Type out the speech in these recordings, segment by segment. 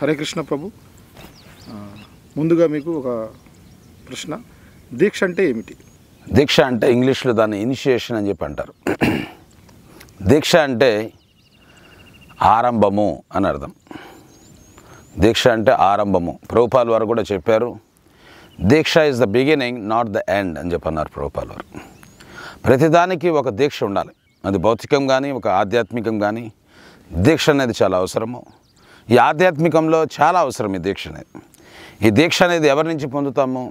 హరే కృష్ణ ప్రభు ముందుగా మీకు ఒక ప్రశ్న దీక్ష అంటే ఏమిటి దీక్ష అంటే ఇంగ్లీష్లో దాన్ని ఇనిషియేషన్ అని చెప్పి అంటారు దీక్ష అంటే ఆరంభము అని అర్థం దీక్ష అంటే ఆరంభము ప్రభుపాల్ వారు కూడా చెప్పారు దీక్ష is the beginning not the end అని చెప్పన్నారు ప్రభుపాల్ వారు ప్రతిదానికి ఒక దీక్ష ఉండాలి అది భౌతికం కానీ ఒక ఆధ్యాత్మికం కానీ దీక్ష అనేది చాలా అవసరము ఈ ఆధ్యాత్మికంలో చాలా అవసరం ఈ దీక్ష అనేది ఈ దీక్ష అనేది ఎవరి నుంచి పొందుతాము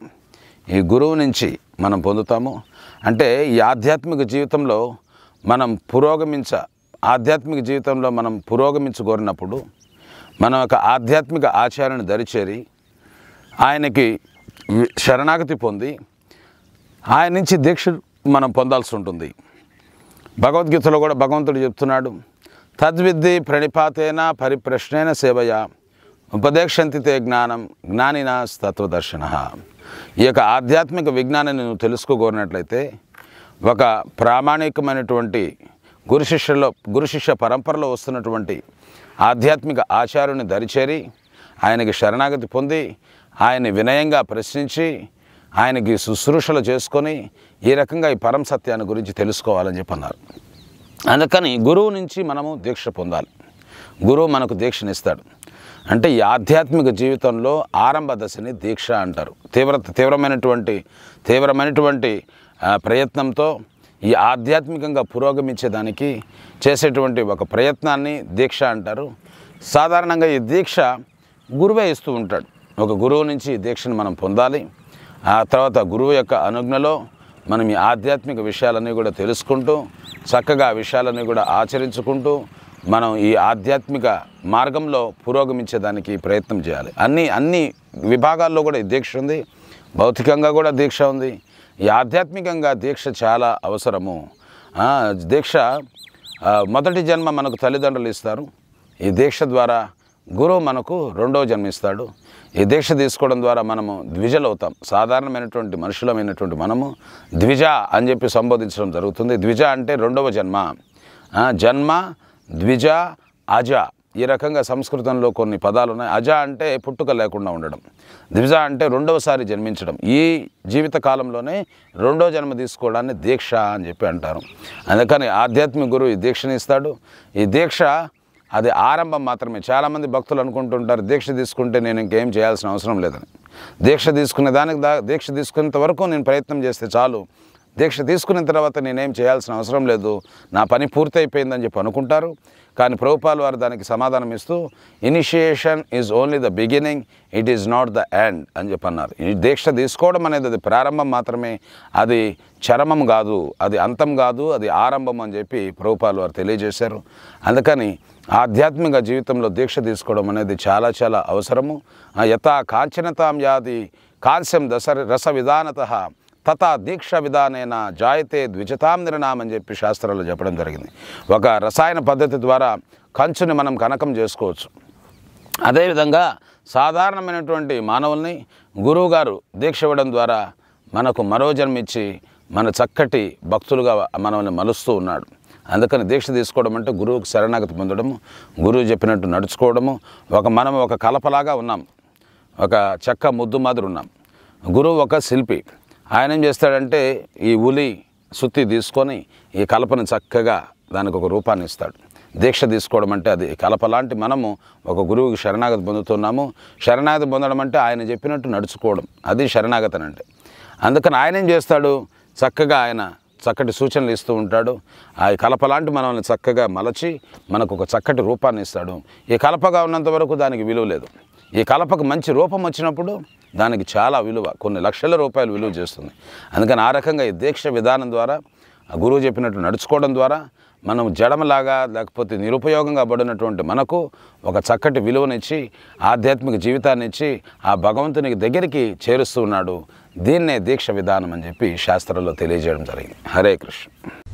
ఈ గురువు నుంచి మనం పొందుతాము అంటే ఈ ఆధ్యాత్మిక జీవితంలో మనం పురోగమించ ఆధ్యాత్మిక జీవితంలో మనం పురోగమించగోరినప్పుడు మన యొక్క ఆధ్యాత్మిక ఆచారాన్ని దరిచేరి ఆయనకి శరణాగతి పొంది ఆయన నుంచి దీక్ష మనం పొందాల్సి ఉంటుంది భగవద్గీతలో కూడా భగవంతుడు చెప్తున్నాడు తద్విద్ది ప్రణిపాతేన పరిప్రశ్నేన సేవయ ఉపదేశంతితే జ్ఞానం జ్ఞానిన తత్వదర్శన ఈ యొక్క ఆధ్యాత్మిక విజ్ఞానాన్ని నువ్వు తెలుసుకోగోరినట్లయితే ఒక ప్రామాణికమైనటువంటి గురు శిష్యుల్లో గురు శిష్య పరంపరలో వస్తున్నటువంటి ఆధ్యాత్మిక ఆచార్యుని దరిచేరి ఆయనకి శరణాగతి పొంది ఆయన్ని వినయంగా ప్రశ్నించి ఆయనకి శుశ్రూషలు చేసుకొని ఈ రకంగా ఈ పరం సత్యాన్ని గురించి తెలుసుకోవాలని చెప్పన్నారు అందుకని గురువు నుంచి మనము దీక్ష పొందాలి గురువు మనకు దీక్షనిస్తాడు అంటే ఈ ఆధ్యాత్మిక జీవితంలో ఆరంభ దశని దీక్ష అంటారు తీవ్ర తీవ్రమైనటువంటి తీవ్రమైనటువంటి ప్రయత్నంతో ఈ ఆధ్యాత్మికంగా పురోగమించేదానికి చేసేటువంటి ఒక ప్రయత్నాన్ని దీక్ష అంటారు సాధారణంగా ఈ దీక్ష గురువే ఇస్తూ ఉంటాడు ఒక గురువు నుంచి దీక్షను మనం పొందాలి ఆ తర్వాత గురువు యొక్క అనుజ్ఞలో మనం ఈ ఆధ్యాత్మిక విషయాలన్నీ కూడా తెలుసుకుంటూ చక్కగా ఆ విషయాలన్నీ కూడా ఆచరించుకుంటూ మనం ఈ ఆధ్యాత్మిక మార్గంలో పురోగమించేదానికి ప్రయత్నం చేయాలి అన్ని అన్ని విభాగాల్లో కూడా దీక్ష ఉంది భౌతికంగా కూడా దీక్ష ఉంది ఈ ఆధ్యాత్మికంగా దీక్ష చాలా అవసరము దీక్ష మొదటి జన్మ మనకు తల్లిదండ్రులు ఇస్తారు ఈ దీక్ష ద్వారా గురువు మనకు రెండవ జన్మిస్తాడు ఈ దీక్ష తీసుకోవడం ద్వారా మనము ద్విజలవుతాం సాధారణమైనటువంటి మనుషులమైనటువంటి మనము ద్విజ అని చెప్పి సంబోధించడం జరుగుతుంది ద్విజ అంటే రెండవ జన్మ జన్మ ద్విజ అజ ఈ రకంగా సంస్కృతంలో కొన్ని పదాలు ఉన్నాయి అజ అంటే పుట్టుక లేకుండా ఉండడం ద్విజ అంటే రెండవసారి జన్మించడం ఈ జీవిత కాలంలోనే రెండో జన్మ తీసుకోవడాన్ని దీక్ష అని చెప్పి అంటారు అందుకని ఆధ్యాత్మిక గురువు ఈ దీక్షని ఇస్తాడు ఈ దీక్ష అది ఆరంభం మాత్రమే చాలామంది భక్తులు అనుకుంటుంటారు దీక్ష తీసుకుంటే నేను ఇంకేం చేయాల్సిన అవసరం లేదని దీక్ష తీసుకునే దానికి దీక్ష తీసుకునేంత వరకు నేను ప్రయత్నం చేస్తే చాలు దీక్ష తీసుకున్న తర్వాత నేనేం చేయాల్సిన అవసరం లేదు నా పని పూర్తయిపోయిందని చెప్పి అనుకుంటారు కానీ ప్రభుపాల్ వారు దానికి సమాధానం ఇస్తూ initiation is only the beginning it is not the end అని చెప్పి అన్నారు ఈ దీక్ష తీసుకోవడం అనేది అది ప్రారంభం మాత్రమే అది చరమం కాదు అది అంతం కాదు అది ఆరంభం అని చెప్పి ప్రభుపాల్ వారు తెలియజేశారు అందుకని ఆధ్యాత్మిక జీవితంలో దీక్ష తీసుకోవడం అనేది చాలా చాలా అవసరము యథా కాంచనతాం యాది కాంస్యం దశ రస విధానత తథా దీక్ష విధానైన జాయతే ద్విజతాం నిర్ణామని చెప్పి శాస్త్రాలు చెప్పడం జరిగింది ఒక రసాయన పద్ధతి ద్వారా కంచుని మనం కనకం చేసుకోవచ్చు అదేవిధంగా సాధారణమైనటువంటి మానవుల్ని గురువుగారు దీక్ష ఇవ్వడం ద్వారా మనకు మరో జన్మిచ్చి మన చక్కటి భక్తులుగా మనల్ని మలుస్తూ ఉన్నాడు అందుకని దీక్ష తీసుకోవడం అంటే గురువుకు శరణాగతి పొందడము గురువు చెప్పినట్టు నడుచుకోవడము ఒక మనం ఒక కలపలాగా ఉన్నాం ఒక చెక్క ముద్దు మాదిరి ఉన్నాం గురువు ఒక శిల్పి ఆయన ఏం చేస్తాడంటే ఈ ఉలి సుత్తి తీసుకొని ఈ కలపను చక్కగా దానికి ఒక రూపాన్ని ఇస్తాడు దీక్ష తీసుకోవడం అంటే అది కలప లాంటి మనము ఒక గురువుకి శరణాగతి పొందుతున్నాము శరణాగతి పొందడం అంటే ఆయన చెప్పినట్టు నడుచుకోవడం అది శరణాగతి అంటే అందుకని ఆయన ఏం చేస్తాడు చక్కగా ఆయన చక్కటి సూచనలు ఇస్తూ ఉంటాడు ఆ కలప లాంటి మనల్ని చక్కగా మలచి మనకు ఒక చక్కటి రూపాన్ని ఇస్తాడు ఈ కలపగా ఉన్నంత వరకు దానికి విలువ లేదు ఈ కలపకు మంచి రూపం వచ్చినప్పుడు దానికి చాలా విలువ కొన్ని లక్షల రూపాయలు విలువ చేస్తుంది అందుకని ఆ రకంగా ఈ దీక్ష విధానం ద్వారా ఆ గురువు చెప్పినట్టు నడుచుకోవడం ద్వారా మనం జడమలాగా లేకపోతే నిరుపయోగంగా పడినటువంటి మనకు ఒక చక్కటి విలువనిచ్చి ఆధ్యాత్మిక జీవితాన్నిచ్చి ఆ భగవంతునికి దగ్గరికి చేరుస్తూ ఉన్నాడు దీన్నే దీక్ష విధానం అని చెప్పి శాస్త్రంలో తెలియజేయడం జరిగింది హరే కృష్ణ